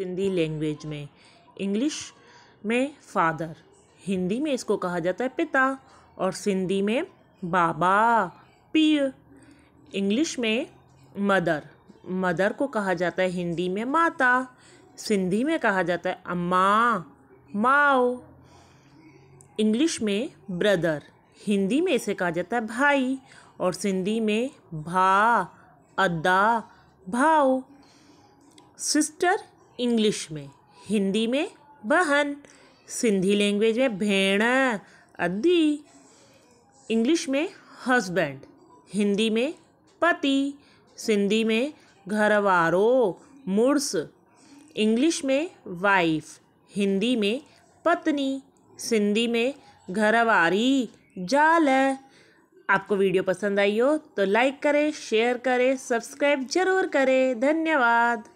Sindhi language में English में father Hindi में इसको कहा जाता है पिता और सिंधी में बाबा पिय इंग्लिश में मदर मदर को कहा जाता है हिंदी में माता सिंधी में कहा जाता है अम्मा माओ इंग्लिश में ब्रदर हिंदी में इसे कहा जाता है भाई और सिंधी में भा अद्दा भाव सिस्टर इंग्लिश में हिंदी में बहन सिंधी लैंग्वेज में भेण अद्दी इंग्लिश में हस्बैंड हिंदी में पति सिंधी में घरवारो मुड़स इंग्लिश में वाइफ हिंदी में पत्नी सिंधी में घरवारी जाल है आपको वीडियो पसंद आई हो तो लाइक करें शेयर करें सब्सक्राइब जरूर करें धन्यवाद